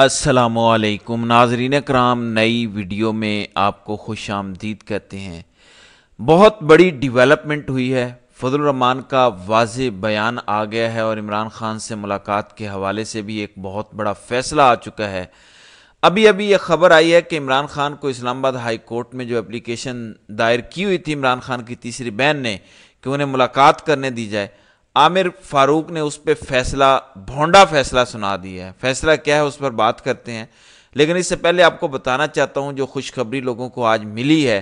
असलकुम नाजरीन कराम नई वीडियो में आपको खुश आमदीद कहते हैं बहुत बड़ी डिवेलपमेंट हुई है फजलरहमान का वाज बयान आ गया है और इमरान ख़ान से मुलाकात के हवाले से भी एक बहुत बड़ा फ़ैसला आ चुका है अभी अभी यह खबर आई है कि इमरान खान को इस्लामाबाद हाई कोर्ट में जो एप्लीकेशन दायर की हुई थी इमरान खान की तीसरी बहन ने कि उन्हें मुलाकात करने दी जाए आमिर फारूक ने उस पर फैसला भोंडा फैसला सुना दिया है फैसला क्या है उस पर बात करते हैं लेकिन इससे पहले आपको बताना चाहता हूं जो खुशखबरी लोगों को आज मिली है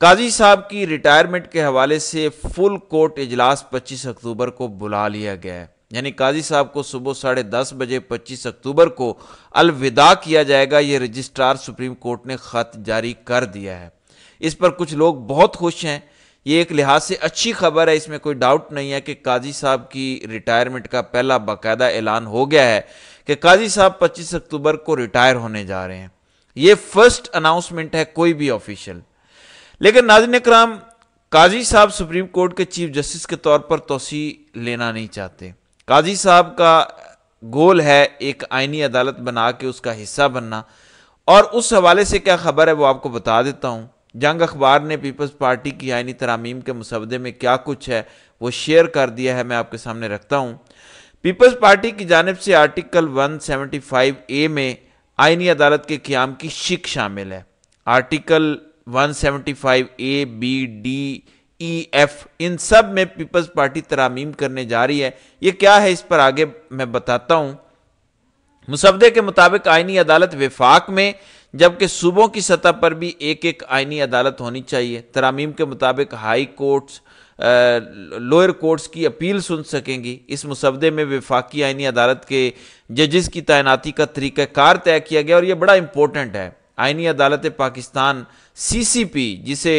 काजी साहब की रिटायरमेंट के हवाले से फुल कोर्ट इजलास 25 अक्टूबर को बुला लिया गया है यानी काजी साहब को सुबह साढ़े दस बजे 25 अक्टूबर को अलविदा किया जाएगा ये रजिस्ट्रार सुप्रीम कोर्ट ने खत जारी कर दिया है इस पर कुछ लोग बहुत खुश हैं ये एक लिहाज से अच्छी खबर है इसमें कोई डाउट नहीं है कि काजी साहब की रिटायरमेंट का पहला बाकायदा ऐलान हो गया है कि काजी साहब 25 अक्टूबर को रिटायर होने जा रहे हैं ये फर्स्ट अनाउंसमेंट है कोई भी ऑफिशियल लेकिन नाजिन कराम काजी साहब सुप्रीम कोर्ट के चीफ जस्टिस के तौर पर तोसी लेना नहीं चाहते काजी साहब का गोल है एक आइनी अदालत बना के उसका हिस्सा बनना और उस हवाले से क्या खबर है वो आपको बता देता हूं जंग अखबार ने पीपल्स पार्टी की आइनी तरामीम के मुसवदे में क्या कुछ है वो शेयर कर दिया है मैं आपके सामने रखता हूँ पीपल्स पार्टी की जानब से आर्टिकल 175 ए में आइनी अदालत के क्याम की शिक शामिल है article 175 A B D E F इन सब में पीपल्स पार्टी तरामीम करने जा रही है ये क्या है इस पर आगे मैं बताता हूँ मुसवदे के मुताबिक आइनी अदालत विफाक में जबकि सूबों की सतह पर भी एक एक आइनी अदालत होनी चाहिए तरामीम के मुताबिक हाई कोर्ट्स लोअर कोर्ट्स की अपील सुन सकेंगी इस मुसवदे में विफाकी आइनी अदालत के जजेस की तैनाती का तरीक़ाकार तय किया गया और यह बड़ा इंपॉर्टेंट है आइनी अदालत पाकिस्तान सीसीपी जिसे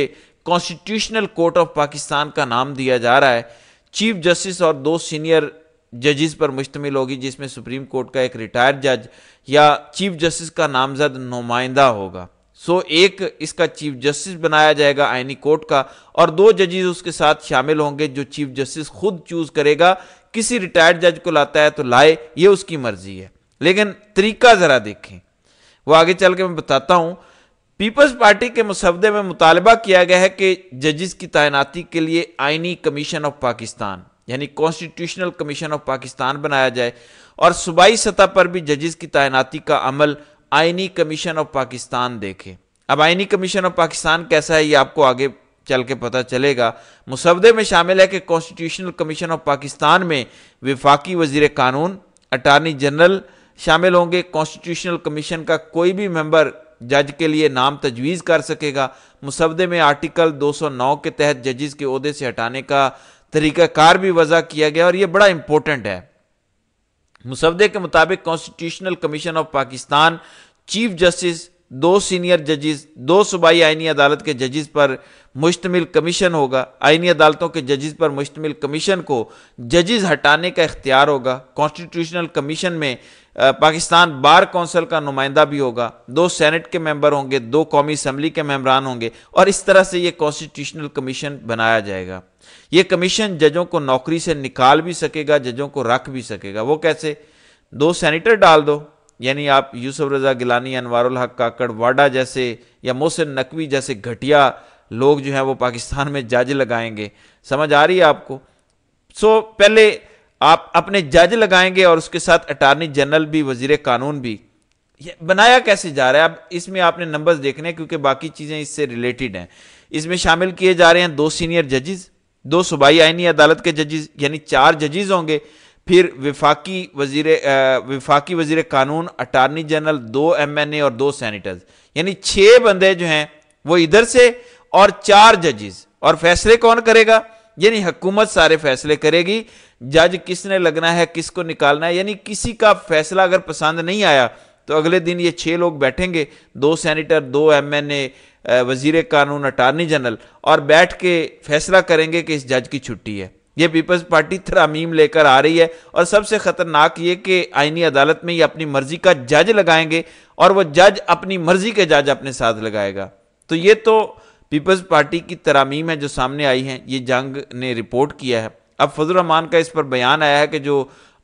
कॉन्स्टिट्यूशनल कोर्ट ऑफ पाकिस्तान का नाम दिया जा रहा है चीफ जस्टिस और दो सीनियर जजेस पर मुश्तमिल होगी जिसमें सुप्रीम कोर्ट का एक रिटायर्ड जज या चीफ जस्टिस का नामजद नुमाइंदा होगा सो एक इसका चीफ जस्टिस बनाया जाएगा आइनी कोर्ट का और दो जजेस उसके साथ शामिल होंगे जो चीफ जस्टिस खुद चूज करेगा किसी रिटायर्ड जज को लाता है तो लाए ये उसकी मर्जी है लेकिन तरीका ज़रा देखें वो आगे चल के मैं बताता हूँ पीपल्स पार्टी के मुसवदे में मुतालबा किया गया है कि जजिस की तैनाती के लिए आइनी कमीशन ऑफ पाकिस्तान यानी कॉन्स्टिट्यूशनल कमीशन ऑफ पाकिस्तान बनाया जाए और सूबाई सतह पर भी जजेस की तैनाती का अमल आइनी कमीशन ऑफ पाकिस्तान देखे अब आइनी कमीशन ऑफ पाकिस्तान कैसा है ये आपको आगे चल के पता चलेगा मुसवदे में शामिल है कि कॉन्स्टिट्यूशनल कमीशन ऑफ पाकिस्तान में विफाकी वजीर कानून अटारनी जनरल शामिल होंगे कॉन्स्टिट्यूशनल कमीशन का कोई भी मेंबर जज के लिए नाम तजवीज़ कर सकेगा मुसवदे में आर्टिकल 209 के तहत जजेस के अहदे से हटाने का तरीक़ाकार भी वजह किया गया और यह बड़ा इंपॉर्टेंट है मुसवदे के मुताबिक constitutional commission of Pakistan chief justice दो सीनियर जजेस दो सूबाई आइनी अदालत के जजेस पर मुश्तमिल कमीशन होगा आइनी अदालतों के जजेस पर मुश्तमिल कमीशन को जजेस हटाने का इख्तियार होगा कॉन्स्टिट्यूशनल कमीशन में पाकिस्तान बार कौंसल का नुमाइंदा भी होगा दो सेनेट के मेंबर होंगे दो कौमी असम्बली के मेम्बरान होंगे और इस तरह से ये कॉन्स्टिट्यूशनल कमीशन बनाया जाएगा ये कमीशन जजों को नौकरी से निकाल भी सकेगा जजों को रख भी सकेगा वो कैसे दो सेनेटर डाल दो यानी आप यूसुफ रज़ा गिलानी अनवारुल हक काकड़ वाडा जैसे या मोहसिन नकवी जैसे घटिया लोग जो हैं वो पाकिस्तान में जज लगाएंगे समझ आ रही है आपको सो पहले आप अपने जज लगाएंगे और उसके साथ अटारनी जनरल भी वजीर कानून भी ये बनाया कैसे जा रहा है अब इसमें आपने नंबर्स देखने क्योंकि बाकी चीज़ें इससे रिलेटेड हैं इसमें शामिल किए जा रहे हैं दो सीनियर जजेस दो सूबाई आइनी अदालत के जजेस यानी चार जजेस होंगे फिर विफाकी वजीर विफाकी वजीर कानून अटारनी जनरल दो एम एन ए और दो सैनिटर्स यानी छह बंदे जो हैं वो इधर से और चार जजेस और फैसले कौन करेगा यानी हुकूमत सारे फैसले करेगी जज किसने लगना है किसको निकालना है यानी किसी का फैसला अगर पसंद नहीं आया तो अगले दिन ये छः लोग बैठेंगे दो सैनिटर दो एम एन ए वजीर कानून अटारनी जनरल और बैठ के फैसला करेंगे कि इस जज की छुट्टी है ये पीपल्स पार्टी तरामीम लेकर आ रही है और सबसे खतरनाक ये कि आइनी अदालत में ये अपनी मर्जी का जज लगाएंगे और वह जज अपनी मर्जी के जज अपने साथ लगाएगा तो ये तो पीपल्स पार्टी की तरामीम है जो सामने आई है ये जंग ने रिपोर्ट किया है अब फजल रहमान का इस पर बयान आया है कि जो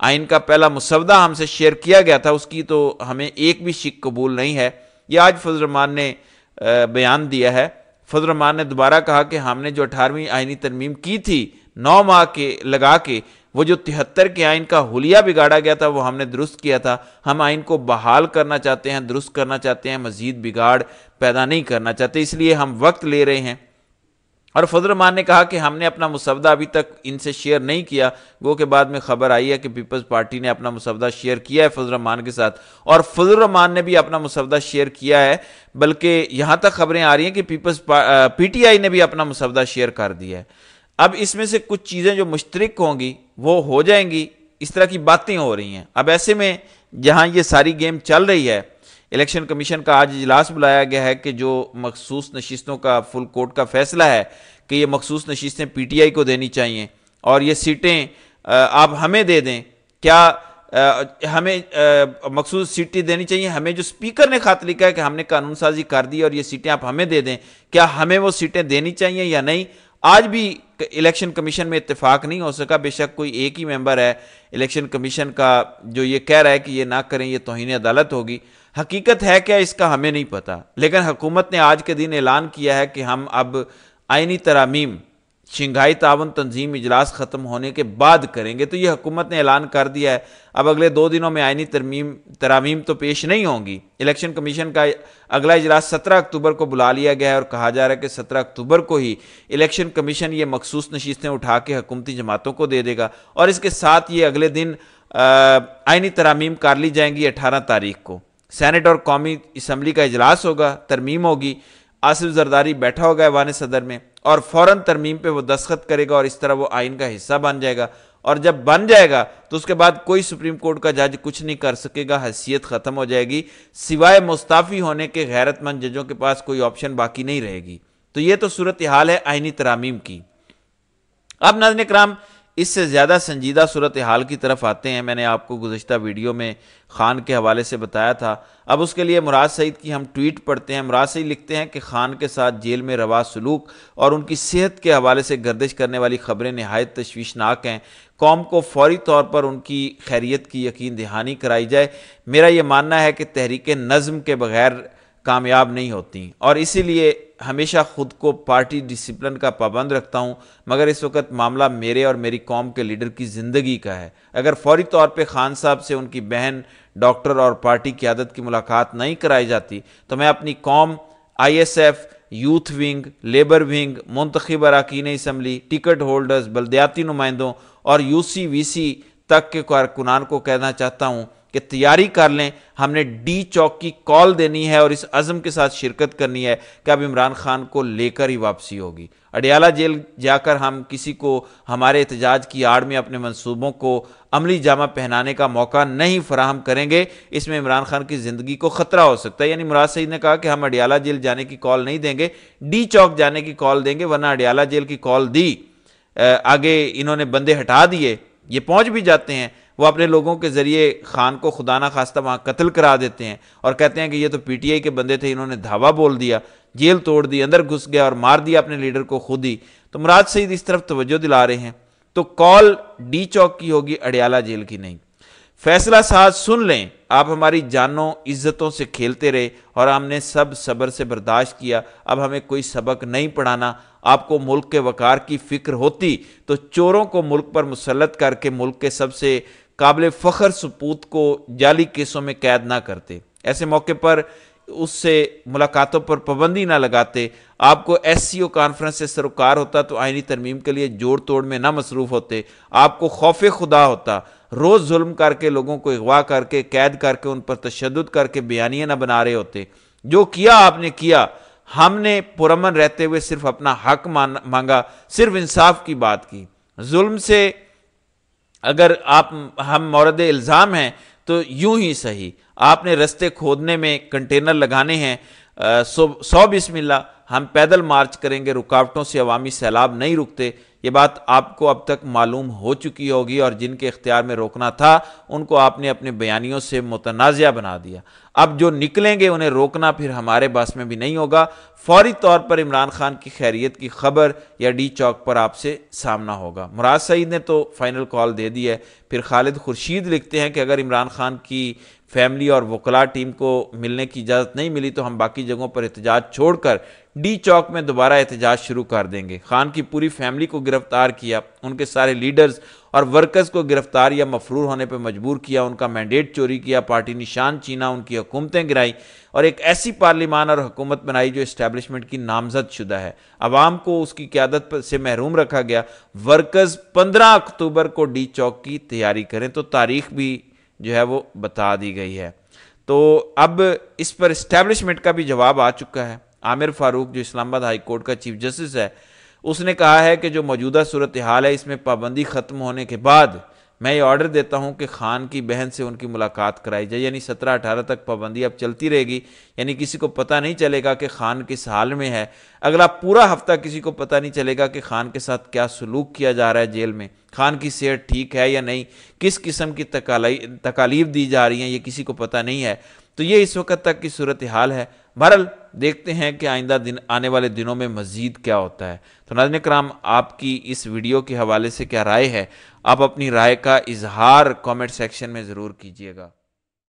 आइन का पहला मुसवदा हमसे शेयर किया गया था उसकी तो हमें एक भी शिक कबूल नहीं है ये आज फजल रहमान ने बयान दिया है फजल रहमान ने दोबारा कहा कि हमने जो अठारहवीं आइनी तरमीम की थी नौ माह के लगा के वो जो तिहत्तर के आइन का हुलिया बिगाड़ा गया था वो हमने दुरुस्त किया था हम आइन को बहाल करना चाहते हैं दुरुस्त करना चाहते हैं मजीद बिगाड़ पैदा नहीं करना चाहते इसलिए हम वक्त ले रहे हैं और रहमान ने कहा कि हमने अपना मुसवदा अभी तक इनसे शेयर नहीं किया वो के बाद में खबर आई है कि पीपल्स पार्टी ने अपना मुसवदा शेयर किया है फजलरहमान के साथ और रहमान ने भी अपना मुसवदा शेयर किया है बल्कि यहां तक खबरें आ रही हैं कि पीपल्स पीटीआई ने भी अपना मुसवदा शेयर कर दिया है अब इसमें से कुछ चीज़ें जो मुश्तरक होंगी वो हो जाएंगी इस तरह की बातें हो रही हैं अब ऐसे में जहाँ ये सारी गेम चल रही है इलेक्शन कमीशन का आज इजलास बुलाया गया है कि जो मखसूस नशितों का फुल कोर्ट का फैसला है कि ये मखसूस टी पीटीआई को देनी चाहिए और ये सीटें आप हमें दे दें क्या हमें मखसूस सीटें देनी चाहिए हमें जो स्पीकर ने खात लिखा है कि हमने कानून साजी कर दी और ये सीटें आप हमें दे दें क्या हमें वो सीटें देनी चाहिए या नहीं आज भी इलेक्शन कमीशन में इत्तेफाक नहीं हो सका बेशक कोई एक ही मेंबर है इलेक्शन कमीशन का जो ये कह रहा है कि ये ना करें ये तोहन अदालत होगी हकीकत है क्या इसका हमें नहीं पता लेकिन हुकूमत ने आज के दिन ऐलान किया है कि हम अब आइनी तरामीम शंघाई तावन तंजीम इजलास ख़त्म होने के बाद करेंगे तो ये हुकूमत ने ऐलान कर दिया है अब अगले दो दिनों में आइनी तरमीम तरामीम तो पेश नहीं होंगी इलेक्शन कमीशन का अगला इजलास सत्रह अक्टूबर को बुला लिया गया है और कहा जा रहा है कि सत्रह अक्टूबर को ही इलेक्शन कमीशन ये मखसूस नशीतें उठा के हकूमती जमातों को दे देगा और इसके साथ ये अगले दिन आइनी तरामीम कर ली जाएंगी अठारह तारीख को सैनट और कौमी इसम्बली का इजलास होगा तरमीम होगी आसिफ जरदारी बैठा होगा ऐवान सदर में और फौरन तरमीम पे वो दस्खत करेगा और इस तरह वो आइन का हिस्सा बन जाएगा और जब बन जाएगा तो उसके बाद कोई सुप्रीम कोर्ट का जज कुछ नहीं कर सकेगा हैसियत ख़त्म हो जाएगी सिवाय मुस्ताफ़ी होने के गैरतमंद जजों के पास कोई ऑप्शन बाकी नहीं रहेगी तो ये तो सूरत हाल है आइनी तरामीम की अब नजन कराम इससे ज़्यादा संजीदा सूरत हाल की तरफ आते हैं मैंने आपको गुजशत वीडियो में खान के हवाले से बताया था अब उसके लिए मुराद सईद की हम ट्वीट पढ़ते हैं मुराद सईद लिखते हैं कि खान के साथ जेल में रवा सलूक और उनकी सेहत के हवाले से गर्दिश करने वाली खबरें नहायत तशवीशनाक हैं कौम को फौरी तौर पर उनकी खैरियत की यकीन दहानी कराई जाए मेरा ये मानना है कि तहरीक नज़म के बगैर कामयाब नहीं होती और इसीलिए हमेशा खुद को पार्टी डिसिप्लिन का पाबंद रखता हूं मगर इस वक्त मामला मेरे और मेरी कौम के लीडर की ज़िंदगी का है अगर फौरी तौर पे खान साहब से उनकी बहन डॉक्टर और पार्टी की आदत की मुलाकात नहीं कराई जाती तो मैं अपनी कौम ISF youth wing labour wing मुंतखब अरकान इसम्बली टिकट होल्डर्स बलद्याती नुमाइंदों और यू सी वी सी तक के कारकुनान को कहना चाहता हूँ कि तैयारी कर लें हमने डी चौक की कॉल देनी है और इस अज़म के साथ शिरकत करनी है कि अब इमरान खान को लेकर ही वापसी होगी अडियाला जेल जाकर हम किसी को हमारे एहतजाज की आड़ में अपने मंसूबों को अमली जामा पहनाने का मौका नहीं फराहम करेंगे इसमें इमरान खान की ज़िंदगी को ख़तरा हो सकता है यानी मुराद सईद ने कहा कि हम अडियाला जेल जाने की कॉल नहीं देंगे डी चौक जाने की कॉल देंगे वरना अडियाला जेल की कॉल दी आगे इन्होंने बंदे हटा दिए ये पहुँच भी जाते हैं वो अपने लोगों के ज़रिए खान को खुदा ना खास्ता वहाँ कत्ल करा देते हैं और कहते हैं कि ये तो पीटीआई के बंदे थे इन्होंने धावा बोल दिया जेल तोड़ दी अंदर घुस गया और मार दिया अपने लीडर को खुद ही तो मुराद सईद इस तरफ तवज्जो दिला रहे हैं तो कॉल डी चौक की होगी अडियाला जेल की नहीं फैसला साज सुन लें आप हमारी जानों इज्जतों से खेलते रहे और हमने सब सब्र से बर्दाश्त किया अब हमें कोई सबक नहीं पढ़ाना आपको मुल्क के वकार की फिक्र होती तो चोरों को मुल्क पर मुसलत करके मुल्क के सबसे काबिल फ़खर सपूत को जाली केसों में कैद ना करते ऐसे मौके पर उससे मुलाकातों पर पाबंदी ना लगाते आपको एस सी ओ कॉन्फ्रेंस से सरोकार होता तो आइनी तरमीम के लिए जोड़ तोड़ में ना मसरूफ़ होते आपको खौफ खुदा होता रोज़ जुल्म करके लोगों को अगवा करके कैद करके उन पर तशद करके बयानियाँ ना बना रहे होते जो किया आपने किया हमने पुरमन रहते हुए सिर्फ अपना हक मान मांगा सिर्फ इंसाफ की बात की जुल्म से अगर आप हम मौरद इल्ज़ाम हैं तो यूं ही सही आपने रस्ते खोदने में कंटेनर लगाने हैं सौ बिस्मिल्ला हम पैदल मार्च करेंगे रुकावटों से अवामी सैलाब नहीं रुकते ये बात आपको अब तक मालूम हो चुकी होगी और जिनके इख्तियार में रोकना था उनको आपने अपने बयानियों से मुतनाज़ बना दिया अब जो निकलेंगे उन्हें रोकना फिर हमारे बस में भी नहीं होगा फौरी तौर पर इमरान खान की खैरियत की खबर या डी चौक पर आपसे सामना होगा मुराद सईद ने तो फाइनल कॉल दे दी है फिर खालिद खुर्शीद लिखते हैं कि अगर इमरान खान की फैमिली और वकला टीम को मिलने की इजाज़त नहीं मिली तो हम बाकी जगहों पर एहतजाज छोड़कर डी चौक में दोबारा एहतजाज शुरू कर देंगे खान की पूरी फैमिली को गिरफ्तार किया उनके सारे लीडर्स और वर्कर्स को गिरफ्तार या मफरूर होने पर मजबूर किया उनका मैंडेट चोरी किया पार्टी निशान छीना उनकी हुकूमतें गिराई और एक ऐसी पार्लिमान और हुकूमत बनाई जो इस्टेबलिशमेंट की नामजद शुदा है आवाम को उसकी क्यादत से महरूम रखा गया वर्कर्स पंद्रह अक्टूबर को डी चौक की तैयारी करें तो तारीख भी जो है वो बता दी गई है तो अब इस पर इस्टेब्लिशमेंट का भी जवाब आ चुका है आमिर फारूक जो इस्लामाबाद हाई कोर्ट का चीफ जस्टिस है उसने कहा है कि जो मौजूदा सूरत हाल है इसमें पाबंदी ख़त्म होने के बाद मैं ये ऑर्डर देता हूँ कि खान की बहन से उनकी मुलाकात कराई जाए यानी सत्रह अठारह तक पाबंदी अब चलती रहेगी यानी किसी को पता नहीं चलेगा कि खान किस हाल में है अगला पूरा हफ्ता किसी को पता नहीं चलेगा कि खान के साथ क्या सलूक किया जा रहा है जेल में खान की सेहत ठीक है या नहीं किस किस्म की तकालीफ दी जा रही है ये किसी को पता नहीं है तो ये इस वक्त तक की सूरत हाल है बहरल देखते हैं कि आइंदा दिन आने वाले दिनों में मज़ीद क्या होता है तो नाजन कराम आपकी इस वीडियो के हवाले से क्या राय है आप अपनी राय का इजहार कमेंट सेक्शन में ज़रूर कीजिएगा